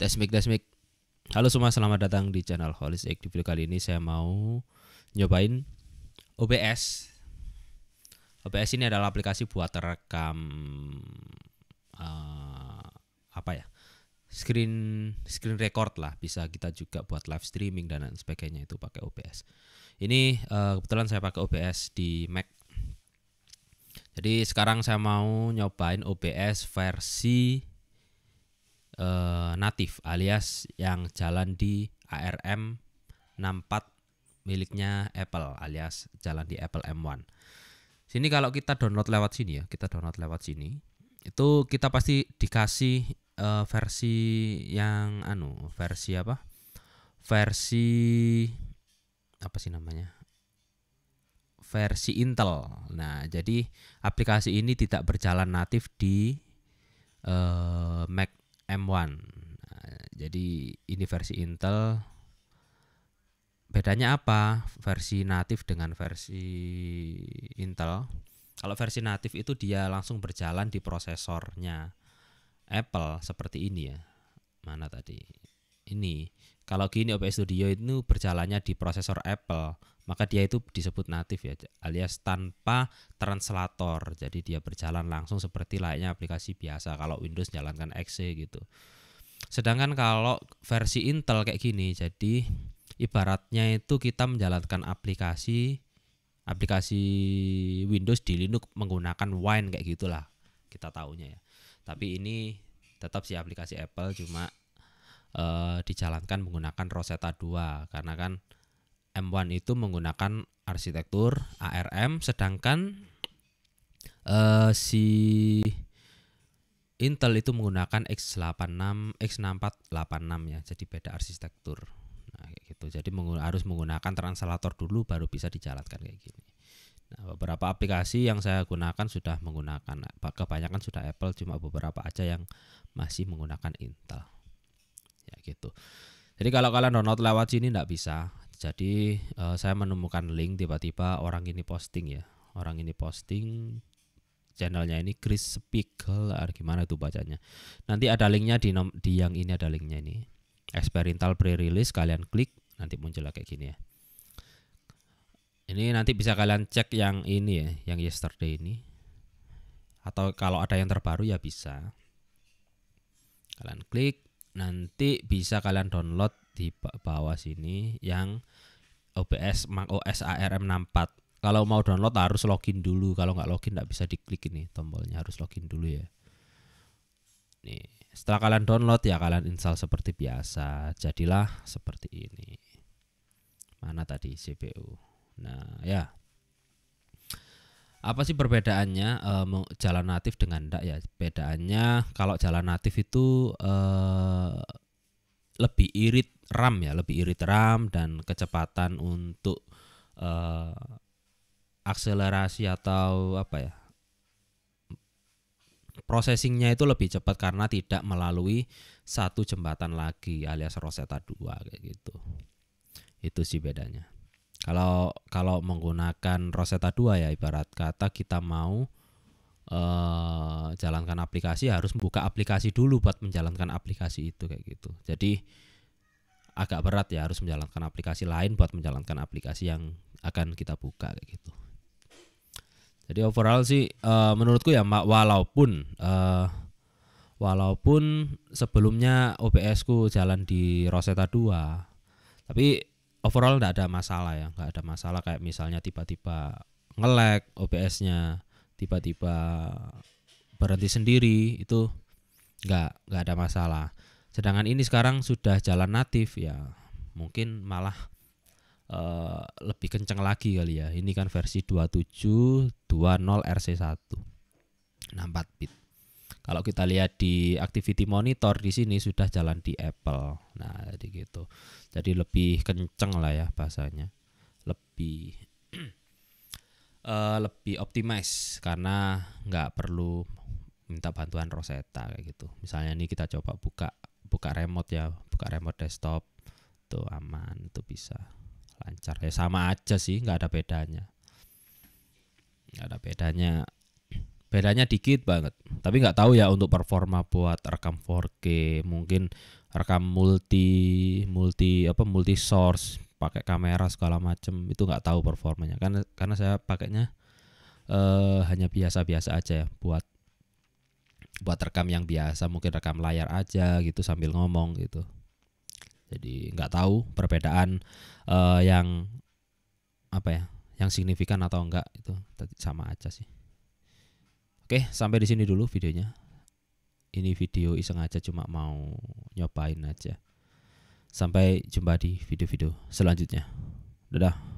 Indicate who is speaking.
Speaker 1: Tes mic, Halo semua, selamat datang di channel Holis X. Di video kali ini saya mau nyobain OBS. OBS ini adalah aplikasi buat rekam uh, apa ya? Screen screen record lah, bisa kita juga buat live streaming dan lain sebagainya itu pakai OBS. Ini uh, kebetulan saya pakai OBS di Mac. Jadi sekarang saya mau nyobain OBS versi uh, natif alias yang jalan di ARM 64 miliknya Apple alias jalan di Apple M1. Sini kalau kita download lewat sini ya, kita download lewat sini. Itu kita pasti dikasih uh, versi yang anu, versi apa? Versi apa sih namanya? versi Intel. Nah, jadi aplikasi ini tidak berjalan natif di uh, Mac M1. Nah, jadi ini versi Intel. Bedanya apa versi natif dengan versi Intel? Kalau versi natif itu dia langsung berjalan di prosesornya Apple seperti ini ya. Mana tadi? ini kalau gini OBS Studio itu berjalannya di prosesor Apple, maka dia itu disebut natif ya, alias tanpa translator. Jadi dia berjalan langsung seperti layaknya aplikasi biasa kalau Windows jalankan exe gitu. Sedangkan kalau versi Intel kayak gini, jadi ibaratnya itu kita menjalankan aplikasi aplikasi Windows di Linux menggunakan Wine kayak gitulah kita taunya ya. Tapi ini tetap sih aplikasi Apple cuma uh, dijalankan menggunakan Rosetta 2 karena kan M1 itu menggunakan arsitektur ARM sedangkan uh, si Intel itu menggunakan x86 x6486 ya jadi beda arsitektur nah gitu jadi menggun harus menggunakan translator dulu baru bisa dijalankan kayak gini nah beberapa aplikasi yang saya gunakan sudah menggunakan kebanyakan sudah Apple cuma beberapa aja yang masih menggunakan Intel ya gitu jadi kalau kalian download lewat sini tidak bisa jadi uh, saya menemukan link tiba-tiba orang ini posting ya orang ini posting channelnya ini Chris Spiegel ah, gimana tuh bacanya nanti ada linknya di, nom di yang ini ada linknya ini Experimental pre-release kalian klik nanti muncul kayak gini ya ini nanti bisa kalian cek yang ini ya yang yesterday ini atau kalau ada yang terbaru ya bisa kalian klik nanti bisa kalian download di bawah sini yang OBS Mac OS ARM 64 kalau mau download harus login dulu kalau nggak login nggak bisa diklik ini tombolnya harus login dulu ya nih setelah kalian download ya kalian install seperti biasa jadilah seperti ini mana tadi CPU nah ya apa sih perbedaannya uh, jalan natif dengan ndak ya bedaannya kalau jalan natif itu uh, lebih irit ram ya lebih irit ram dan kecepatan untuk uh, akselerasi atau apa ya processingnya itu lebih cepat karena tidak melalui satu jembatan lagi alias Rosetta 2 kayak gitu itu sih bedanya kalau kalau menggunakan Rosetta 2 ya ibarat kata kita mau eh, jalankan aplikasi harus membuka aplikasi dulu buat menjalankan aplikasi itu kayak gitu. Jadi agak berat ya harus menjalankan aplikasi lain buat menjalankan aplikasi yang akan kita buka kayak gitu. Jadi overall sih uh, menurutku ya walaupun uh, walaupun sebelumnya OBS ku jalan di Rosetta 2 tapi overall nggak ada masalah ya nggak ada masalah kayak misalnya tiba-tiba ngelek OBS-nya tiba-tiba berhenti sendiri itu nggak nggak ada masalah sedangkan ini sekarang sudah jalan natif ya mungkin malah uh, lebih kenceng lagi kali ya ini kan versi 2720 RC1 64 bit kalau kita lihat di activity monitor di sini sudah jalan di Apple. Nah, jadi gitu. Jadi lebih kenceng lah ya bahasanya. Lebih uh, lebih optimize karena nggak perlu minta bantuan Rosetta kayak gitu. Misalnya ini kita coba buka buka remote ya, buka remote desktop. Tuh aman, itu bisa lancar. Ya sama aja sih, nggak ada bedanya. Nggak ada bedanya. Bedanya dikit banget tapi nggak tahu ya untuk performa buat rekam 4K mungkin rekam multi multi apa multi source pakai kamera segala macem itu nggak tahu performanya karena karena saya pakainya uh, hanya biasa-biasa aja ya buat buat rekam yang biasa mungkin rekam layar aja gitu sambil ngomong gitu jadi nggak tahu perbedaan uh, yang apa ya yang signifikan atau enggak itu sama aja sih Oke, sampai di sini dulu videonya. Ini video iseng aja cuma mau nyobain aja. Sampai jumpa di video-video selanjutnya. Dadah.